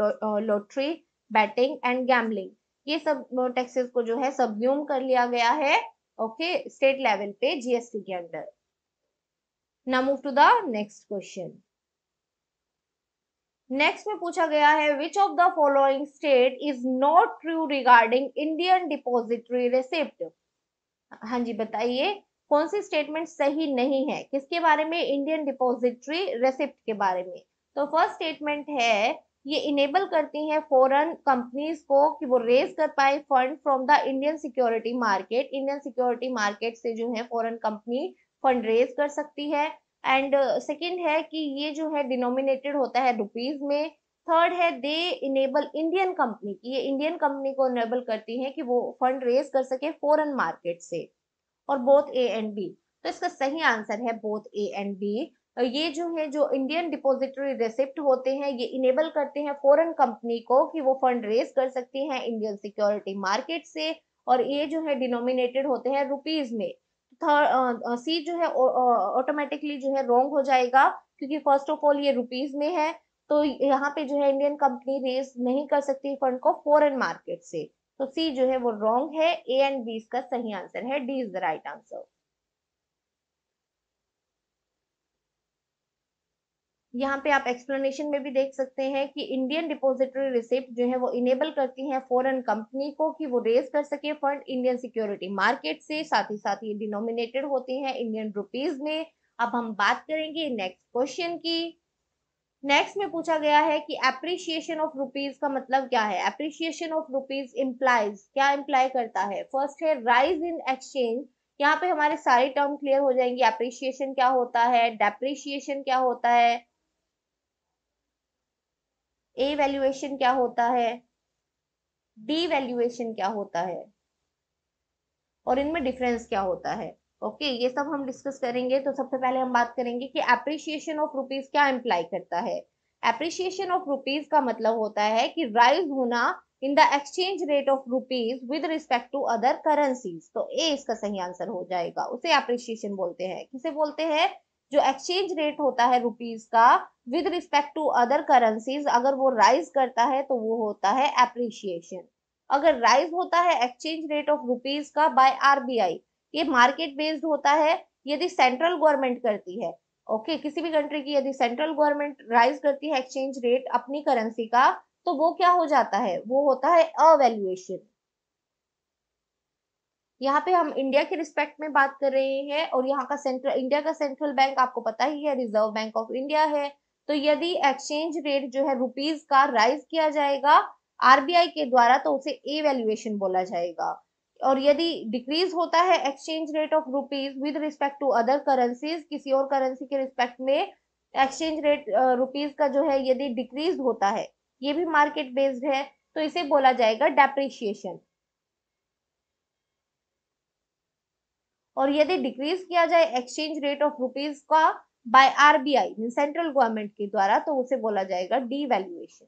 lottery betting and gambling ये सब टैक्सेस को जो है सब्ज्यूम कर लिया गया है ओके स्टेट लेवल पे जीएसटी के under now move to the next question next में पूछा गया है which of the following state is not true regarding Indian depository receipt हाँ जी बताइए कौन सी स्टेटमेंट सही नहीं है किसके बारे में इंडियन डिपोजिटरी रिसिप्ट के बारे में तो फर्स्ट स्टेटमेंट है ये इनेबल करती है फॉरन कंपनीज को कि वो रेज कर पाए fund from the Indian security market Indian security market से जो है फॉरन कंपनी फंड रेज कर सकती है एंड सेकेंड uh, है कि ये जो है डिनोमिनेटेड होता है रुपीज में थर्ड है दे इनेबल इंडियन कंपनी की ये इंडियन कंपनी को इनेबल करती है कि वो फंड रेज कर सके फॉरन मार्केट से और बोथ ए एंड बी तो इसका सही आंसर है बोथ ए एंड बी ये जो है जो इंडियन डिपोजिटरी रिसिप्ट होते हैं ये इनेबल करते हैं फॉरेन कंपनी को कि वो फंड रेज कर सकती है इंडियन सिक्योरिटी मार्केट से और ये जो है डिनोमिनेटेड होते हैं रुपीज में सी जो है ऑटोमेटिकली जो है रॉन्ग हो जाएगा क्योंकि फर्स्ट ऑफ ऑल ये रुपीज में है तो यहाँ पे जो है इंडियन कंपनी रेज नहीं कर सकती फंड को फॉरेन मार्केट से तो सी जो है वो रॉन्ग है ए एंड बी इसका सही आंसर है D is the right answer यहाँ पे आप एक्सप्लेनेशन में भी देख सकते हैं कि इंडियन डिपॉजिटरी रिसिप्ट जो है वो इनेबल करती है फॉरेन कंपनी को कि वो रेज कर सके फंड इंडियन सिक्योरिटी मार्केट से साथ ही साथ ये डिनोमिनेटेड होती हैं इंडियन रुपीज में अब हम बात करेंगे नेक्स्ट क्वेश्चन की नेक्स्ट में पूछा गया है कि एप्रिसिएशन ऑफ रुपीज का मतलब क्या है एप्रिसिएशन ऑफ रुपीज इम्प्लाइज क्या इम्प्लाई करता है फर्स्ट है राइज इन एक्सचेंज यहाँ पे हमारे सारे टर्म क्लियर हो जाएंगे अप्रिशिएशन क्या होता है डेप्रिशिएशन क्या होता है ए वैल्यूएशन क्या होता है डी वैल्यूएशन क्या होता है और इनमें डिफरेंस क्या होता है ओके okay, ये सब हम डिस्कस करेंगे तो सबसे पहले हम बात करेंगे कि एप्रिशिएशन ऑफ रुपीज क्या इम्प्लाई करता है एप्रिशिएशन ऑफ रुपीज का मतलब होता है कि राइज होना in the exchange rate of rupees with respect to other currencies तो ए इसका सही आंसर हो जाएगा उसे एप्रिशिएशन बोलते हैं किसे बोलते हैं जो एक्सचेंज रेट होता है रुपीज का with respect to other currencies अगर वो राइज करता है तो वो होता है एप्रिशिएशन अगर राइज होता है एक्सचेंज रेट ऑफ रुपीज का बाय आरबीआई ये मार्केट बेस्ड होता है यदि सेंट्रल गवर्नमेंट करती है ओके okay, किसी भी कंट्री की यदि सेंट्रल गवर्नमेंट राइज करती है एक्सचेंज रेट अपनी करेंसी का तो वो क्या हो जाता है वो होता है अवेल्युएशन यहाँ पे हम इंडिया के रिस्पेक्ट में बात कर रहे हैं और यहाँ का सेंट्रल इंडिया का सेंट्रल बैंक आपको पता ही है रिजर्व बैंक ऑफ इंडिया है तो यदि एक्सचेंज रेट जो है रुपीज का राइज किया जाएगा आरबीआई के द्वारा तो उसे ए वैल्यूएशन बोला जाएगा और यदि डिक्रीज होता है exchange rate of rupees with respect to other currencies किसी और करेंसी के रिस्पेक्ट में एक्सचेंज रेट रुपीज का जो है यदि डिक्रीज होता है ये भी मार्केट बेस्ड है तो इसे बोला जाएगा डेप्रिशिएशन और यदि डिक्रीज किया जाए एक्सचेंज रेट ऑफ रुपीज का बाय आरबीआई सेंट्रल गवर्नमेंट के द्वारा तो उसे बोला जाएगा डीवैल्यूएशन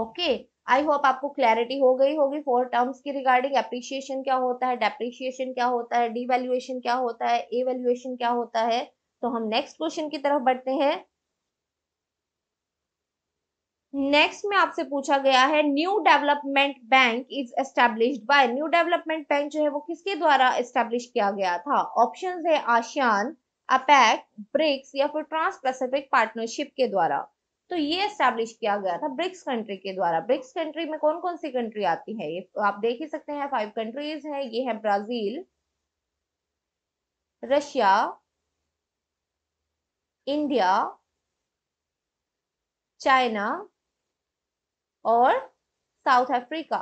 ओके आई होप आपको क्लैरिटी हो गई होगी फोर टर्म्स की रिगार्डिंग एप्रिशिएशन क्या होता है डेप्रिशिएशन क्या होता है डीवैल्यूएशन क्या होता है एवैल्यूएशन क्या होता है तो हम नेक्स्ट क्वेश्चन की तरफ बढ़ते हैं नेक्स्ट में आपसे पूछा गया है new development bank is established by new development bank जो है वो किसके द्वारा एस्टेब्लिश किया गया था ऑप्शन है आशियान अपैक ब्रिक्स या फिर ट्रांस पैसिफिक पार्टनरशिप के द्वारा तो ये एस्टेब्लिश किया गया था ब्रिक्स कंट्री के द्वारा ब्रिक्स कंट्री में कौन कौन सी कंट्री आती है ये तो आप देख ही सकते हैं फाइव कंट्रीज है ये है ब्राजील रशिया इंडिया चाइना और साउथ अफ्रीका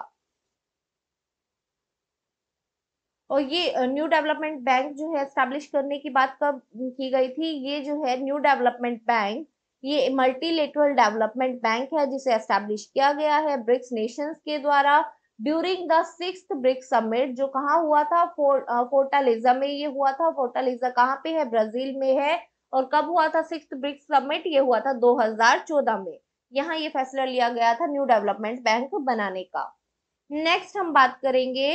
और ये न्यू डेवलपमेंट बैंक जो है एस्टेब्लिश करने की बात कब की गई थी ये जो है न्यू डेवलपमेंट बैंक ये मल्टीलेटरल डेवलपमेंट बैंक है जिसे एस्टेब्लिश किया गया है ब्रिक्स नेशंस के द्वारा during the six BRICS summit जो कहाँ हुआ था फोर्टालिजा में ये हुआ था फोर्टालिजा कहाँ पे है ब्राजील में है और कब हुआ था सिक्स ब्रिक्स समिट ये हुआ था दो में यहाँ ये फैसला लिया गया था न्यू डेवलपमेंट बैंक बनाने का नेक्स्ट हम बात करेंगे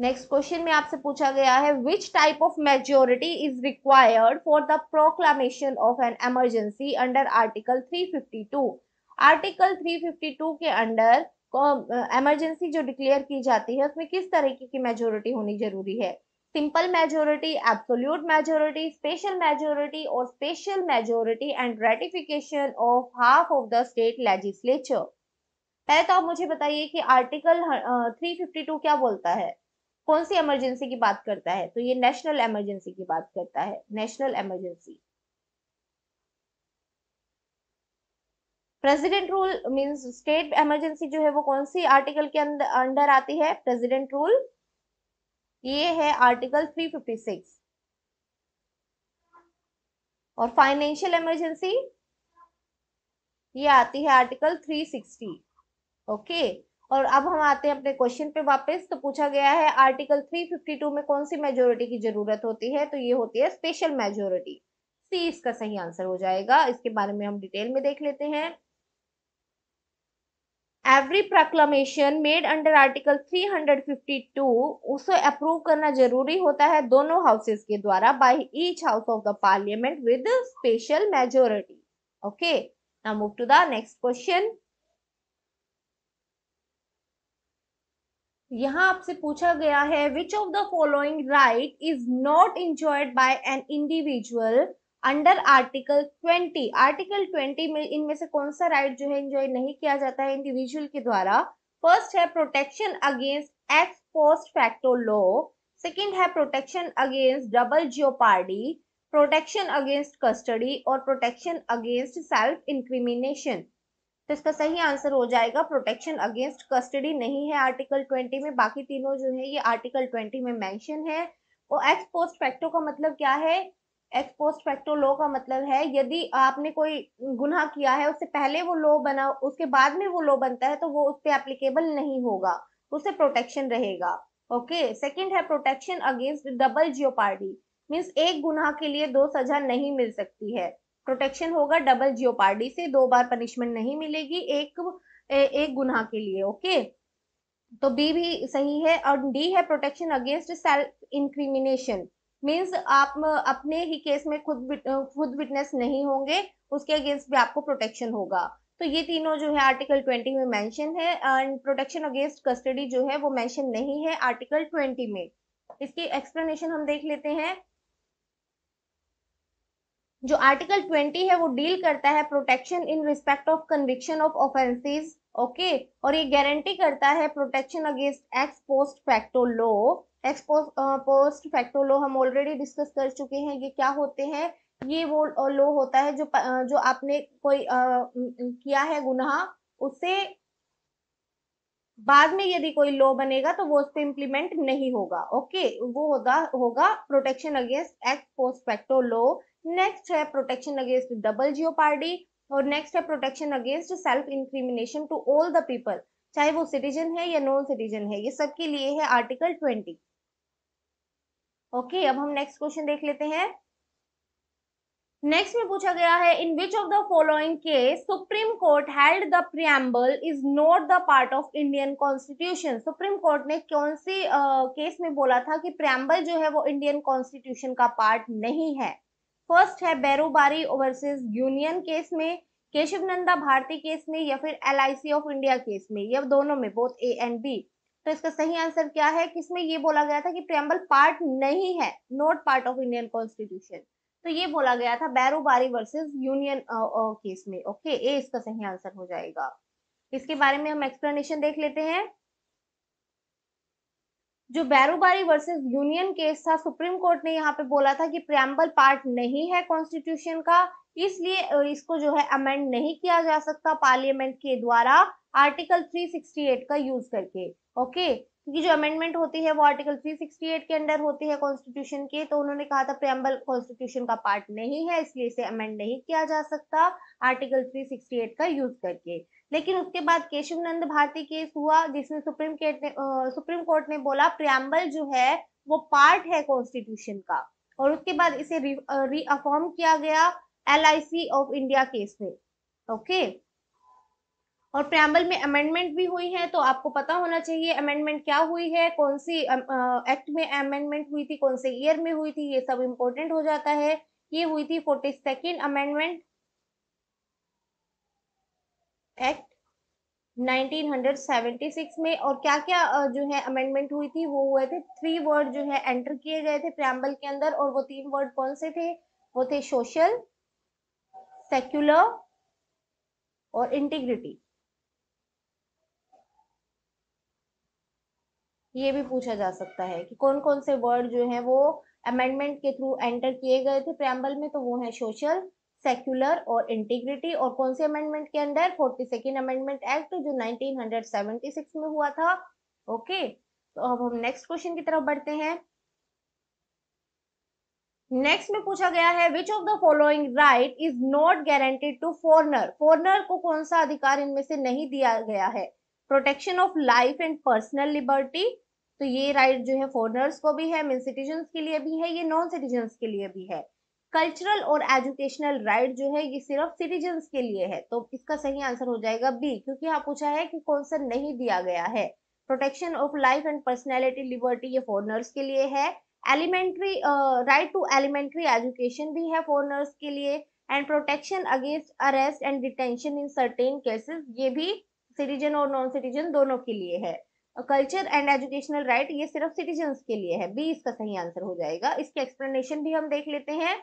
नेक्स्ट क्वेश्चन में आपसे पूछा गया है which type of majority is required for the proclamation of an emergency under article 352 article 352 के अंडर एमरजेंसी जो डिक्लेयर की जाती है उसमें किस तरीके की मेजोरिटी होनी जरूरी है simple majority absolute majority special majority और special majority and ratification of half of the state legislature पहले तो आप मुझे बताइए कि आर्टिकल 352 क्या बोलता है कौन सी इमरजेंसी की बात करता है तो ये नेशनल इमरजेंसी की बात करता है national emergency president rule means state emergency जो है वो कौन सी आर्टिकल के अंदर आती है प्रेसिडेंट रूल ये है आर्टिकल 356 और फाइनेंशियल इमरजेंसी ये आती है आर्टिकल 360 ओके और अब हम आते हैं अपने क्वेश्चन पे वापस तो पूछा गया है आर्टिकल 352 में कौन सी मेजोरिटी की जरूरत होती है तो ये होती है स्पेशल मेजोरिटी सी इसका सही आंसर हो जाएगा इसके बारे में हम डिटेल में देख लेते हैं every proclamation made under article 352 उसे अप्रूव करना जरूरी होता है दोनों हाउसेस के द्वारा by each house of the parliament with special majority okay now move to the next question यहाँ आपसे पूछा गया है which of the following right is not enjoyed by an individual under article 20 article 20 में इनमें से कौन सा राइट जो है इंजॉय नहीं किया जाता है इंडिविजुअल के द्वारा फर्स्ट है protection against ex post facto law second है protection against double jeopardy protection against custody और प्रोटेक्शन अगेंस्ट सेल्फ इंक्रिमिनेशन तो इसका सही आंसर हो जाएगा प्रोटेक्शन अगेंस्ट कस्टडी नहीं है आर्टिकल 20 में बाकी तीनों जो है ये आर्टिकल 20 में मेंशन है और एक्स पोस्ट फैक्टो का मतलब क्या है एक्स पोस्ट फैक्टो लो का मतलब है यदि आपने कोई गुनाह किया है उससे पहले वो लो बना उसके बाद में वो लो बनता है तो वो उस पर एप्लीकेबल नहीं होगा उससे प्रोटेक्शन रहेगा ओके सेकंड है protection against double jeopardy means एक गुनाह के लिए दो सजा नहीं मिल सकती है प्रोटेक्शन होगा डबल जियो पार्टी से दो बार पनिशमेंट नहीं मिलेगी एक ए, एक गुनाह के लिए ओके तो बी भी सही है और डी है protection against self incrimination means आप अपने ही केस में खुद खुद विटनेस नहीं होंगे उसके अगेंस्ट भी आपको प्रोटेक्शन होगा तो ये तीनों जो है आर्टिकल 20 में मेंशन है एंड प्रोटेक्शन अगेंस्ट कस्टडी जो है वो मेंशन नहीं है आर्टिकल 20 में इसकी एक्सप्लेनेशन हम देख लेते हैं जो आर्टिकल 20 है वो डील करता है protection in respect of conviction of offences okay और ये गारंटी करता है protection against ex post facto law ex post facto law हम ऑलरेडी डिस्कस कर चुके हैं ये क्या होते हैं ये वो लो होता है जो जो आपने कोई आ, किया है गुनाह उसे बाद में यदि कोई लॉ बनेगा तो वो उस पर इम्प्लीमेंट नहीं होगा ओके वो होगा होगा protection against ex post facto law next है protection against double jeopardy और नेक्स्ट है protection against self incrimination to all the people चाहे वो सिटीजन है या नॉन सिटीजन है ये सबके लिए है आर्टिकल ट्वेंटी ओके अब हम नेक्स्ट क्वेश्चन देख लेते हैं नेक्स्ट में पूछा गया है in which of the following case Supreme Court held the preamble is not the part of Indian constitution Supreme Court ने कौन सी केस uh, में बोला था कि प्रियम्बल जो है वो इंडियन कॉन्स्टिट्यूशन का पार्ट नहीं है फर्स्ट है बैरूबारी ओवरसेज यूनियन केस में केशव नंदा भारती केस में या फिर एल ऑफ इंडिया केस में यह दोनों में बोथ ए एंड बी तो इसका सही आंसर क्या है किसमें ये बोला गया था कि प्रियम्बल पार्ट नहीं है not part of Indian constitution तो ये बोला गया था बैरोबारी वर्सेस यूनियन केस में ओके ए इसका सही आंसर हो जाएगा इसके बारे में हम एक्सप्लेनेशन देख लेते हैं जो बैरोबारी वर्सेस यूनियन केस था सुप्रीम कोर्ट ने यहाँ पे बोला था कि प्रियम्बल पार्ट नहीं है कॉन्स्टिट्यूशन का इसलिए इसको जो है अमेंड नहीं किया जा सकता पार्लियामेंट के द्वारा आर्टिकल 368 का यूज करके ओके क्योंकि जो अमेंडमेंट होती है वो आर्टिकल 368 के अंडर होती है कॉन्स्टिट्यूशन के तो उन्होंने कहा था प्रियम्बल कॉन्स्टिट्यूशन का पार्ट नहीं है इसलिए इसे अमेंड नहीं किया जा सकता आर्टिकल 368 का यूज करके लेकिन उसके बाद केशव नंद भारती केस हुआ जिसमें सुप्रीम कोर्ट ने आ, सुप्रीम कोर्ट ने बोला प्रियम्बल जो है वो पार्ट है कॉन्स्टिट्यूशन का और उसके बाद इसे रीअफॉर्म किया गया एल ऑफ इंडिया केस में ओके okay? और प्रैम्बल में अमेंडमेंट भी हुई है तो आपको पता होना चाहिए अमेंडमेंट क्या हुई है कौन सी एक्ट में अमेंडमेंट हुई थी कौन से ईयर में हुई थी ये सब इम्पोर्टेंट हो जाता है ये हुई थी फोर्टी सेकेंड अमेंडमेंट एक्ट 1976 में और क्या क्या जो है अमेंडमेंट हुई थी वो हुए थे थ्री वर्ड जो है एंटर किए गए थे प्रैम्बल के अंदर और वो तीन वर्ड कौन से थे वो थे सोशल सेक्युलर और इंटीग्रिटी ये भी पूछा जा सकता है कि कौन कौन से वर्ड जो है वो अमेंडमेंट के थ्रू एंटर किए गए थे प्रैम्बल में तो वो है सोशल सेक्युलर और इंटीग्रिटी और कौन से अमेंडमेंट के under forty second amendment act जो 1976 में हुआ था ओके तो अब हम नेक्स्ट क्वेश्चन की तरफ बढ़ते हैं नेक्स्ट में पूछा गया है which of the following right is not guaranteed to foreigner foreigner को कौन सा अधिकार इनमें से नहीं दिया गया है protection of life and personal liberty तो ये राइट जो है फॉरनर्स को भी है मीन सिटीजन के लिए भी है ये नॉन सिटीजन के लिए भी है कल्चरल और एजुकेशनल राइट जो है ये सिर्फ सिटीजन के लिए है तो इसका सही आंसर हो जाएगा बी क्योंकि यहाँ पूछा है कि कौन सा नहीं दिया गया है protection of life and personality liberty ये फॉरनर्स के लिए है elementary right to elementary education भी है फॉरनर्स के लिए and protection against arrest and detention in certain cases ये भी सिटीजन और नॉन सिटीजन दोनों के लिए है कल्चर एंड एजुकेशनल राइट ये सिर्फ सिटीजन के लिए है बी इसका सही आंसर हो जाएगा इसके एक्सप्लेनेशन भी हम देख लेते हैं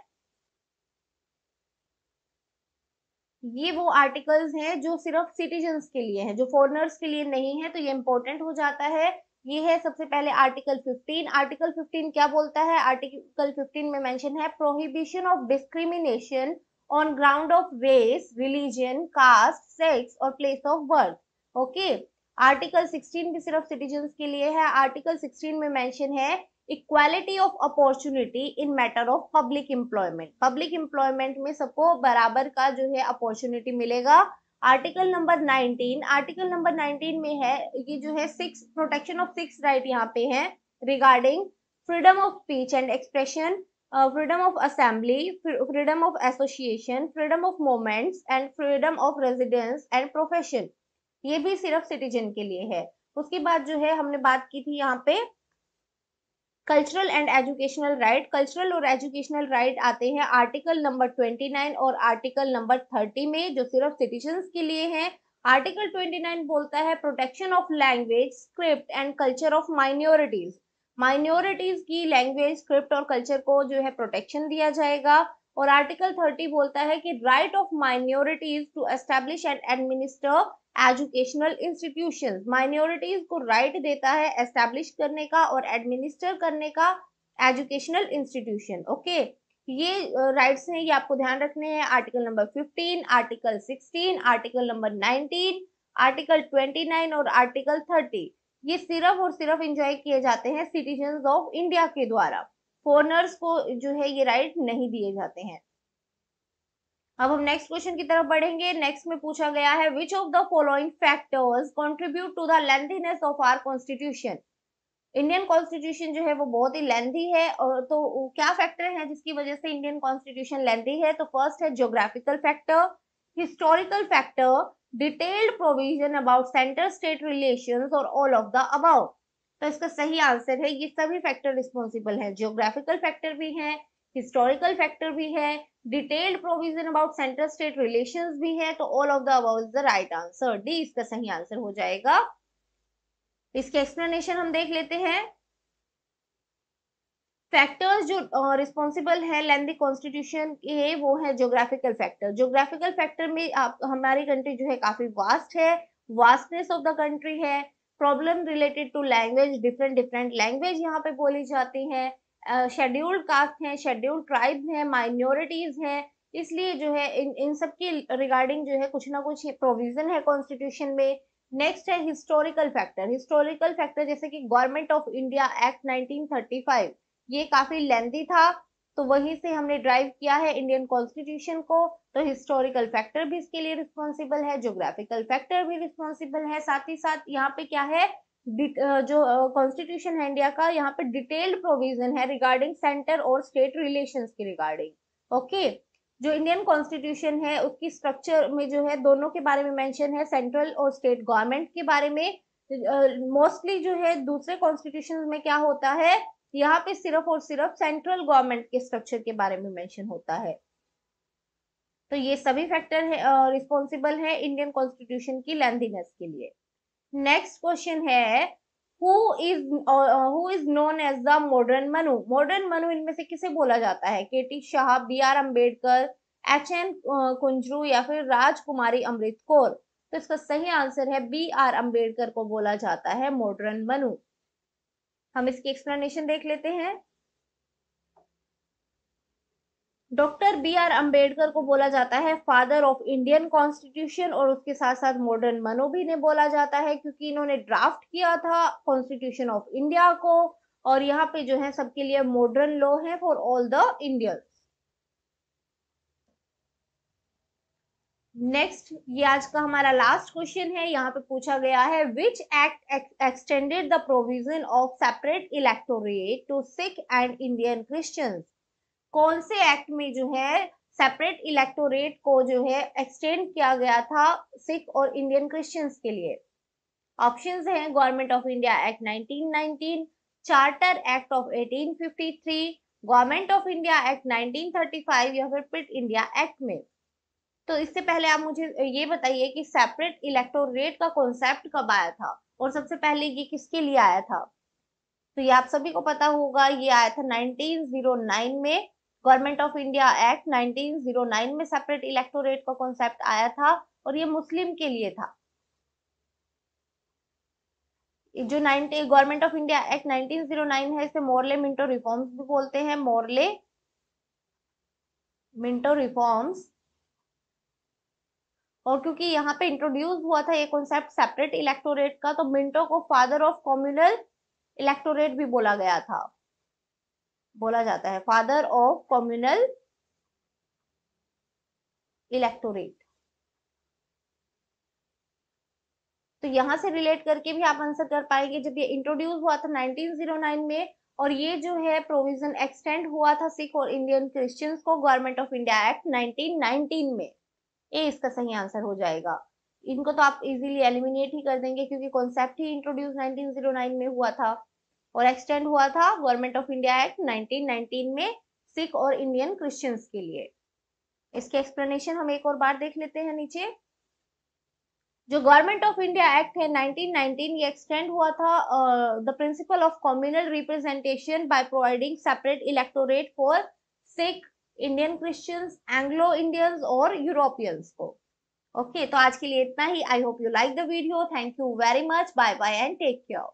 ये वो आर्टिकल्स हैं जो सिर्फ सिटीजन के लिए हैं जो फॉरनर्स के लिए नहीं है तो ये इंपॉर्टेंट हो जाता है ये है सबसे पहले आर्टिकल 15 आर्टिकल 15 क्या बोलता है आर्टिकल 15 में मेंशन है prohibition of discrimination on ground of race religion caste sex और place of birth okay article 16 भी सिर्फ सिटीजन के लिए है आर्टिकल 16 में मेंशन है equality of opportunity in matter of public employment public employment में सबको बराबर का जो है अपॉर्चुनिटी मिलेगा आर्टिकल नंबर 19 आर्टिकल नंबर 19 में है ये जो है six protection of six right यहाँ पे है regarding freedom of speech and expression freedom of assembly freedom of association freedom of movements and freedom of residence and profession ये भी सिर्फ सिटीजन के लिए है उसके बाद जो है हमने बात की थी यहाँ पे cultural and educational right cultural और एजुकेशनल राइट आते हैं आर्टिकल नंबर 29 और आर्टिकल नंबर 30 में जो सिर्फ सिटीजन के लिए हैं आर्टिकल 29 बोलता है protection of language script and culture of minorities minorities की लैंग्वेज स्क्रिप्ट और कल्चर को जो है प्रोटेक्शन दिया जाएगा और आर्टिकल 30 बोलता है कि right of minorities to establish and administer educational institution minorities को राइट देता है एस्टेब्लिश करने का और एडमिनिस्टर करने का एजुकेशनल इंस्टीट्यूशन ओके ये राइट्स हैं ये आपको ध्यान रखने हैं article number 15 article 16 article number 19 article 29 और आर्टिकल 30 ये सिर्फ और सिर्फ इंजॉय किए जाते हैं सिटीजन ऑफ इंडिया के द्वारा फॉरनर्स को जो है ये राइट नहीं दिए जाते हैं अब हम नेक्स्ट क्वेश्चन की तरफ बढ़ेंगे नेक्स्ट में पूछा गया है which of the following factors contribute to the lengthiness of our constitution Indian constitution जो है वो बहुत ही लेंथी है और तो क्या फैक्टर हैं जिसकी वजह से इंडियन कॉन्स्टिट्यूशन लेंथी है तो फर्स्ट है geographical factor historical factor detailed provision about centre state relation और ऑल ऑफ द अबाउट तो इसका सही आंसर है ये सभी फैक्टर रिस्पॉन्सिबल है जियोग्राफिकल फैक्टर भी हैं हिस्टोरिकल फैक्टर भी है detailed provision about central state relation भी है तो all of the above is the right answer D इसका सही आंसर हो जाएगा इसके एक्सप्लेनेशन हम देख लेते हैं फैक्टर्स जो रिस्पॉन्सिबल uh, है लैंड कॉन्स्टिट्यूशन के वो है जोग्राफिकल फैक्टर जोग्राफिकल फैक्टर में आप हमारी कंट्री जो है काफी वास्ट है वास्टनेस ऑफ द कंट्री है problem related to language different different language यहाँ पे बोली जाती हैं शेड्यूल्ड कास्ट हैं शेड्यूल्ड ट्राइब हैं माइनॉरिटीज़ हैं इसलिए जो है इन इन सब की रिगार्डिंग जो है कुछ ना कुछ प्रोविज़न है कॉन्स्टिट्यूशन में नेक्स्ट है हिस्टोरिकल फैक्टर हिस्टोरिकल फैक्टर जैसे कि गवर्नमेंट ऑफ इंडिया एक्ट 1935 ये काफ़ी लेंदी था तो वहीं से हमने ड्राइव किया है इंडियन कॉन्स्टिट्यूशन को तो हिस्टोरिकल फैक्टर भी इसके लिए रिस्पॉन्सिबल है जोग्राफिकल फैक्टर भी रिस्पॉन्सिबल है साथ ही साथ यहाँ पे क्या है जो कॉन्स्टिट्यूशन है इंडिया का यहाँ पे डिटेल्ड प्रोविजन है रिगार्डिंग सेंटर और स्टेट रिलेशंस के रिगार्डिंग ओके जो इंडियन कॉन्स्टिट्यूशन है उसकी स्ट्रक्चर में जो है दोनों के बारे में मेंशन है सेंट्रल और स्टेट गवर्नमेंट के बारे में मोस्टली uh, जो है दूसरे कॉन्स्टिट्यूशन में क्या होता है यहाँ पे सिर्फ और सिर्फ सेंट्रल गवर्नमेंट के स्ट्रक्चर के बारे में मेंशन होता है तो ये सभी फैक्टर है रिस्पॉन्सिबल uh, है इंडियन कॉन्स्टिट्यूशन की लेंदीनेस के लिए नेक्स्ट क्वेश्चन है who is who is known as the modern Manu modern Manu इनमें से किसे बोला जाता है K T Shah B R Ambedkar H N Kunzru या फिर राजकुमारी अमृत कौर तो इसका सही आंसर है बी आर अम्बेडकर को बोला जाता है मॉडर्न मनु हम इसकी एक्सप्लेनेशन देख लेते हैं डॉक्टर बी आर अम्बेडकर को बोला जाता है फादर ऑफ इंडियन कॉन्स्टिट्यूशन और उसके साथ साथ मॉडर्न मनो भी ने बोला जाता है क्योंकि इन्होंने ड्राफ्ट किया था कॉन्स्टिट्यूशन ऑफ इंडिया को और यहाँ पे जो है सबके लिए मॉडर्न लॉ है for all the Indians next ये आज का हमारा लास्ट क्वेश्चन है यहाँ पे पूछा गया है which act extended the provision of separate electorate to Sikh and Indian Christians कौन से एक्ट में जो है सेपरेट इलेक्टोरेट को जो है एक्सटेंड किया गया था सिख और इंडियन क्रिश्चियंस के लिए ऑप्शंस हैं government of India act 1919 charter act of 1853 government of India act 1935 या फिर पिट इंडिया एक्ट में तो इससे पहले आप मुझे ये बताइए कि सेपरेट इलेक्टोरेट का कॉन्सेप्ट कब आया था और सबसे पहले ये किसके लिए आया था तो ये आप सभी को पता होगा ये आया था 1909 में गवर्नमेंट ऑफ इंडिया एक्ट 1909 में सेपरेट इलेक्टोरेट का कॉन्सेप्ट आया था और ये मुस्लिम के लिए था जो गवर्नमेंट ऑफ इंडिया एक्ट 1909 है इसे मोरले मिंटो रिफॉर्म्स भी बोलते हैं मोरले मिंटो रिफॉर्म्स और क्योंकि यहाँ पे इंट्रोड्यूस हुआ था ये कॉन्सेप्ट सेपरेट इलेक्टोरेट का तो मिंटो को फादर ऑफ कॉम्युनल इलेक्टोरेट भी बोला गया था बोला जाता है फादर ऑफ कॉम्युनल इलेक्टोरेट तो यहां से रिलेट करके भी आप आंसर कर पाएंगे जब ये इंट्रोड्यूस हुआ था 1909 में और ये जो है प्रोविजन एक्सटेंड हुआ था सिख और इंडियन क्रिश्चियंस को गवर्नमेंट ऑफ इंडिया एक्ट 1919 में ये इसका सही आंसर हो जाएगा इनको तो आप इजीली एलिमिनेट ही कर देंगे क्योंकि कॉन्सेप्ट ही इंट्रोड्यूस 1909 में हुआ था और एक्सटेंड हुआ था गवर्नमेंट ऑफ इंडिया एक्ट 1919 में सिख और इंडियन क्रिश्चियंस के लिए इसके एक्सप्लेनेशन हम एक और बार देख लेते हैं नीचे जो गवर्नमेंट ऑफ इंडिया एक्ट है 1919 ये एक्सटेंड हुआ था the principle of communal representation by providing separate electorate for Sikh Indian Christians Anglo Indians और यूरोपियंस को ओके okay, तो आज के लिए इतना ही I hope you like the video thank you very much bye bye and take care